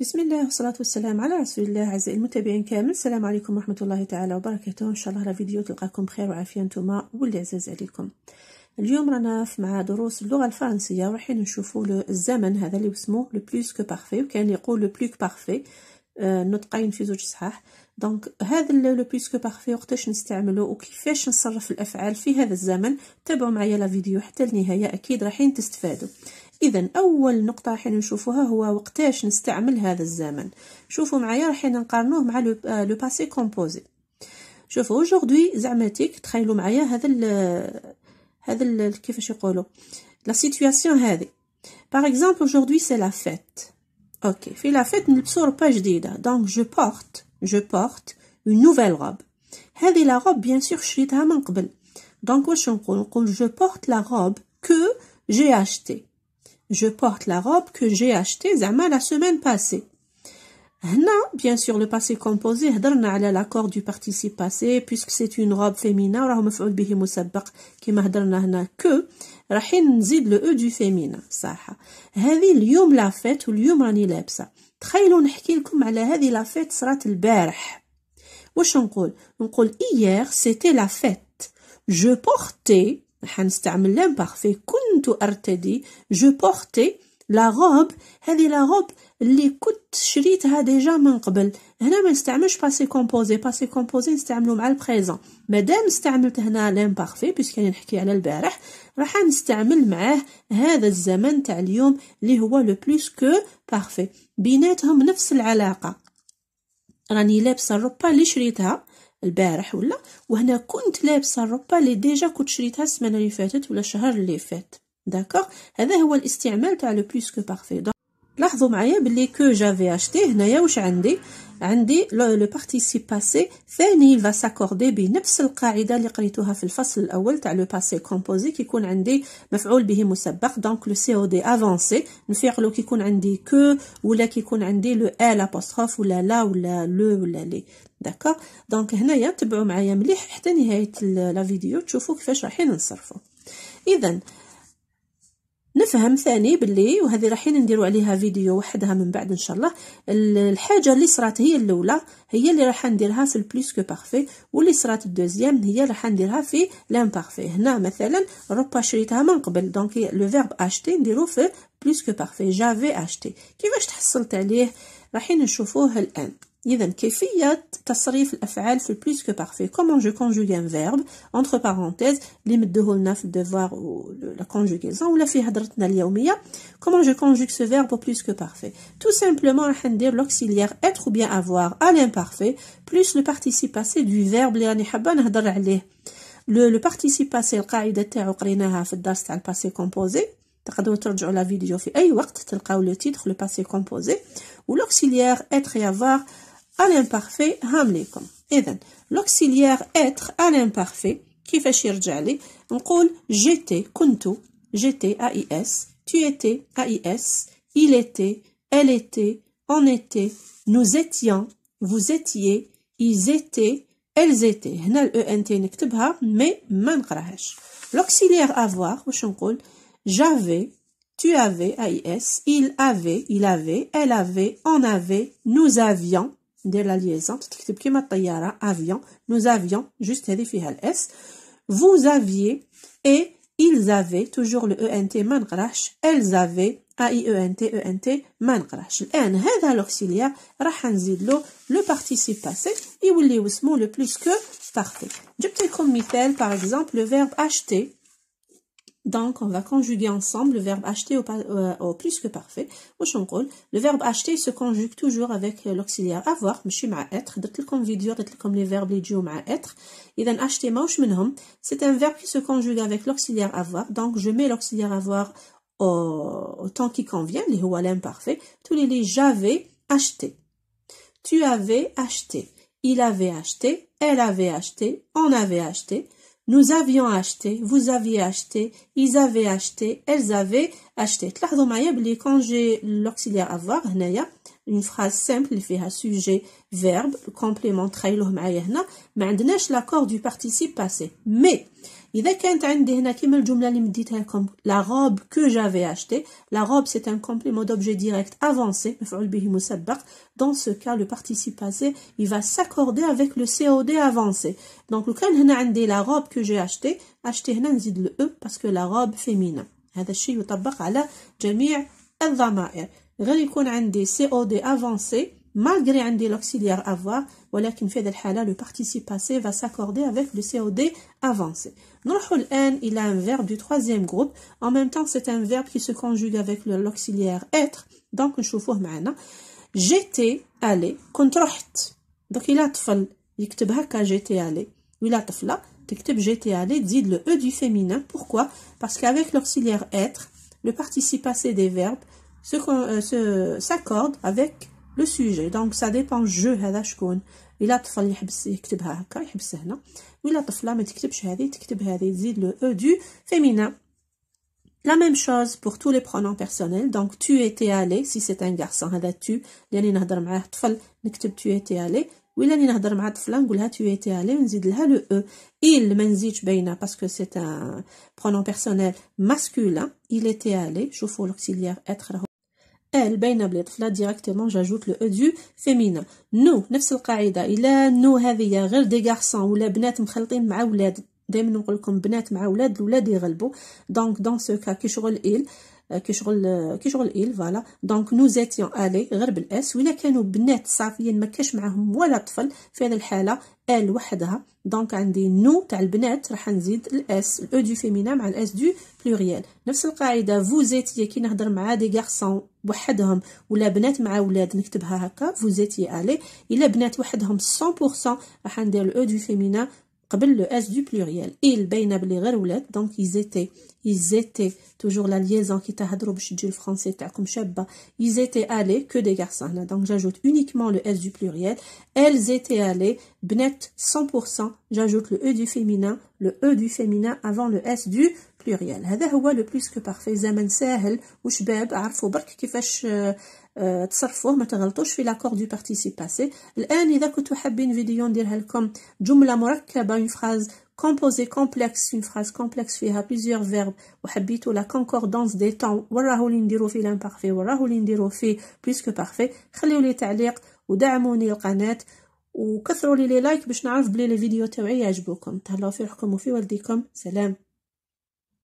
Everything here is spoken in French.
بسم الله والصلاة والسلام على رسول الله أعزائي المتابعين كامل السلام عليكم ورحمة الله تعالى وبركاته إن شاء الله راه فيديو تلقاكم بخير وعافية نتوما واللي عزاز عليكم اليوم رانا مع دروس اللغة الفرنسية ورايحين نشوفوا الزمن هذا اللي اسمه لو بلوس كو بارفي وكان يقول لو بلوك بارفي نطقين في زوج صحاح دونك هذا لو بلوس كو بارفي وقتاش نستعملو وكيفاش نصرف الافعال في هذا الزمن تابعوا معايا لا فيديو حتى النهايه اكيد رايحين تستفادوا إذا أول نقطة راح نشوفوها هو وقتاش نستعمل هذا الزمن شوفوا معايا راح نقارنوه مع آه، لو باسي كومبوزي شوفوا زعما زعماتيك تخيلوا معايا هذا ال هذا ال كيفاش يقولوا لا سيتوياسيون هذه باغ اكزومبل اجوردي سي لا فيت اوكي في لا فيت نلبسو روبا جديده دونك جو بورت جو بورت اون نوفيل روب هذه لا روب بيان سور شريتها من قبل دونك واش نقول نقول جو بورت لا روب كو جي اشتي Je porte la robe que j'ai achetée la semaine passée. Non, bien sûr, le passé composé, à l'accord du participe passé, puisque c'est une robe féminin, qui m'a donné que, rahinzid le e du féminin, ça. Hadi l'yum la fête ou l'yum anilepsa. Trailon hkilkum ala hadi la fête sera t Wesh on koul? On koul, hier, c'était la fête. Je portais, حنستعمل لامبارفي كنت ارتدي جو بورتي لا روب هذه لا روب اللي كنت شريتها ديجا من قبل هنا ما نستعملش باسي كومبوزي باسي كومبوزي نستعملو مع البريزون مادام استعملت هنا لامبارفي باسكو نحكي على البارح راح نستعمل معاه هذا الزمن تاع اليوم اللي هو لو بلوس كو بارفي بيناتهم نفس العلاقه راني لابسه الروبه اللي شريتها البارح ولا وهنا كنت لابسه الروبه اللي ديجا كنت شريتها السمانه اللي فاتت ولا الشهر اللي فات داكوغ هذا هو الاستعمال تاع لو بلوس كو بارفي تلاحظوا معايا بلي كو جافي اشتي هنايا واش عندي عندي لو بارتيسيب باسي ثاني فا ساكوردي بنفس القاعده اللي قريتوها في الفصل الاول تاع لو باسي كومبوزي كيكون عندي مفعول به مسبق دونك لو سي او دي افونسي نفيقلو كيكون عندي كو ولا كيكون عندي لو ال ابوستروف ولا لا ولا لو ولا لي داكا دونك هنايا تبعوا معايا مليح حتى نهايه لا فيديو تشوفوا كيفاش راحين نصرفوا اذا نفهم ثاني باللي وهذه راحين نديرو عليها فيديو وحدها من بعد ان شاء الله الحاجه اللي صرات هي الاولى هي اللي راح نديرها في البلوس كو بارفي واللي صرات الدوزيام هي راح نديرها في لامبارفي هنا مثلا روبا شريتها من قبل دونك لو فيرب اشتي نديرو في بلوس كو بارفي جافي اشتي كيفاش تحصلت عليه رايحين نشوفوه الان Comment je conjugue un verbe entre parenthèses limite deux point neuf de voir la conjugaison Comment je conjugue ce verbe plus que parfait? Tout simplement à prendre l'auxiliaire être ou bien avoir à l'imparfait plus le participe passé du verbe le habban adar alé le le participe passé kaidat el qarinahaf dast al passé composé t'adotage la vidéo fait aeyoukt tel que le titre le passé composé ou l'auxiliaire être et avoir à l'imparfait hamlekom. l'auxiliaire être à l'imparfait qui fait on نقول j'étais كنت j'étais AIS tu étais AIS il était elle était on était nous étions vous étiez ils étaient elles étaient mais man l'auxiliaire avoir on نقول j'avais tu avais AIS il avait il avait elle avait on avait nous avions de la liaison, hein, avion, nous avions juste s vous aviez et ils avaient toujours le ENT mangrash, elles avaient AIENT, ENT e N, هذا e l'auxiliaire, rahanzidlo, le participe passé, il vous le le plus que parfait. Je vais vous par exemple le verbe acheter. Donc, on va conjuguer ensemble le verbe acheter au, euh, plus que parfait. Le verbe acheter se conjugue toujours avec euh, l'auxiliaire avoir, suis ma être. comme les verbes les ma être. être. d'un acheter hum. C'est un verbe qui se conjugue avec l'auxiliaire avoir. Donc, je mets l'auxiliaire avoir au, temps qui convient, les à l'imparfait. Tous les, les j'avais acheté. Tu avais acheté. Il avait acheté. Elle avait acheté. On avait acheté. Nous avions acheté, vous aviez acheté, ils avaient acheté, elles avaient acheté. Quand j'ai l'auxiliaire avoir, une phrase simple il fait un sujet verbe complément trailer, Mais هنا ما l'accord du participe passé mais il est quand هنا كيما il la robe que j'avais achetée la robe c'est un complément d'objet direct avancé dans ce cas le participe passé il va s'accorder avec le COD avancé donc quand كان هنا dit, la robe que j'ai achetée acheté on le e parce que la robe féminine. غير يكون عندي un COD avancé malgré عندي l'auxiliaire avoir ولكن في هذا le participe passé va s'accorder avec le COD avancé. نروحو الان الى un verbe du troisième groupe. En même temps, c'est un verbe qui se conjugue avec l'auxiliaire être. Donc, نشوفوه معنا. J'étais allé كنت رحت. Donc, الى طفل يكتب هكا j'étais allé. وإلى طفله تكتب j'étais allé dit le E du féminin. Pourquoi Parce qu'avec l'auxiliaire être, le participe passé des verbes euh, s'accorde avec le sujet donc ça dépend hein, je هذا شكون الا الطفل يحبس يكتبها هكا يحبس هنا ولا طفله ما تكتبش هذه تكتب هذه تزيد le e du féminin la même chose pour tous les pronoms personnels donc tu étais allé si c'est un garçon هذا hein, tu لاني نهضر معاه طفل نكتب tu étais allé ولا اللي نهضر مع طفله نقولها tu étais allé ونزيد لها le e il ما نزيدش Parce que c'est un pronom personnel masculin il était allé شوفوا l'auxiliaire être ال باينه بلي طفله ديريكتومون جاجوت لو او دو فيمينا نو نفس القاعده الا نو هذه غير دي غارسون ولا بنات مخلطين مع ولاد دائما نقول لكم بنات مع ولاد الولاد يغلبوا دونك دون سو كا كي شغل il Euh, كي شغل كي شغل إيل فوالا دونك نو زيتيون الي غير بالإس وإلا كانوا بنات صافيين ما كاش معاهم ولا طفل في هذه الحالة ال وحدها دونك عندي نو تاع البنات راح نزيد الاس الاو دو فيمينا مع الاس دو بلوريال نفس القاعده فو زيتي كي نهضر مع دي غارسون وحدهم ولا بنات مع ولاد نكتبها هكا فو زيتي الي الا بنات وحدهم 100% راح ندير الاو دو فيمينا le S du pluriel il donc ils étaient ils étaient toujours la liaison qui تهضروا باش français. الفرنسي تاعكم chabba ils étaient allés que des garçons donc j'ajoute uniquement le S du pluriel elles étaient allées bnet, 100% j'ajoute le E du féminin le E du féminin avant le S du بلوريال هذا هو لو بلوس كو بارفي زمن ساهل وشباب عرفوا برك كيفاش تصرفوه ما تغلطوش في لاكور دو بارتيسيب باسي الان اذا كنتو حابين فيديو نديرها لكم جمله مركبه اون فراز كومبوزي كومبلكس اون فراز كومبلكس فيها بليزيور فيرب وحبيتو لا كونكوردونس دي طون وراهو لي نديرو في لامبارفي وراهو لي نديرو في بلوس كو بارفي خليو لي تعليق ودعموني القناه وكثروا لي لي لايك باش نعرف بلي لي فيديو تاوعي يعجبوكم تهلاو في روحكم وفي والديكم سلام